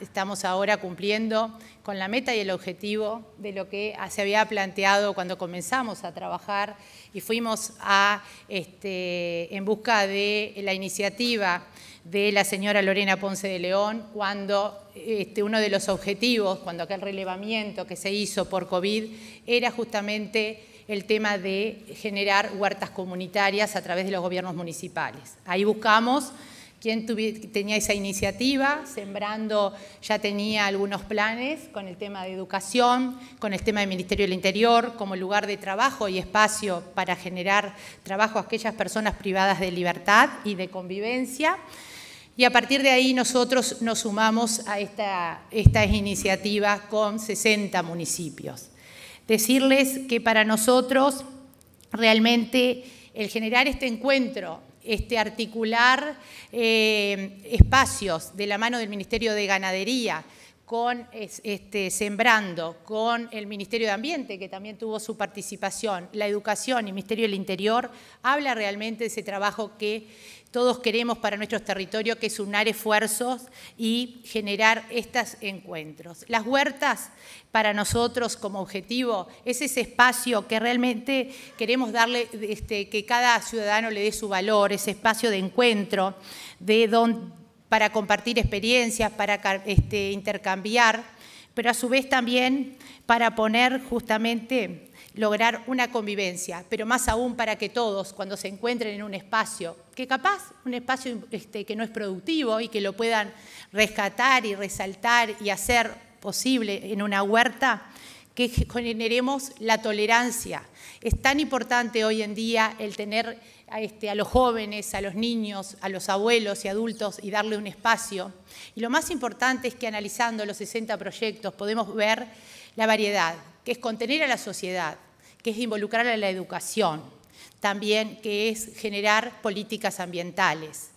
estamos ahora cumpliendo con la meta y el objetivo de lo que se había planteado cuando comenzamos a trabajar y fuimos a, este, en busca de la iniciativa de la señora Lorena Ponce de León, cuando este, uno de los objetivos, cuando aquel relevamiento que se hizo por COVID, era justamente el tema de generar huertas comunitarias a través de los gobiernos municipales. Ahí buscamos quien tenía esa iniciativa, Sembrando ya tenía algunos planes con el tema de educación, con el tema del Ministerio del Interior, como lugar de trabajo y espacio para generar trabajo a aquellas personas privadas de libertad y de convivencia. Y a partir de ahí nosotros nos sumamos a esta, esta iniciativa con 60 municipios. Decirles que para nosotros realmente el generar este encuentro este, articular eh, espacios de la mano del Ministerio de Ganadería, con este, Sembrando, con el Ministerio de Ambiente, que también tuvo su participación, la Educación y Ministerio del Interior, habla realmente de ese trabajo que todos queremos para nuestros territorios, que es unar esfuerzos y generar estos encuentros. Las huertas, para nosotros como objetivo, es ese espacio que realmente queremos darle, este, que cada ciudadano le dé su valor, ese espacio de encuentro, de donde para compartir experiencias, para este, intercambiar, pero a su vez también para poner justamente lograr una convivencia, pero más aún para que todos, cuando se encuentren en un espacio, que capaz un espacio este, que no es productivo y que lo puedan rescatar y resaltar y hacer posible en una huerta, que generemos la tolerancia. Es tan importante hoy en día el tener a, este, a, los jóvenes, a los niños, a los abuelos y adultos y darle un espacio. Y lo más importante es que analizando los 60 proyectos podemos ver la variedad, que es contener a la sociedad, que es involucrar a la educación, también que es generar políticas ambientales,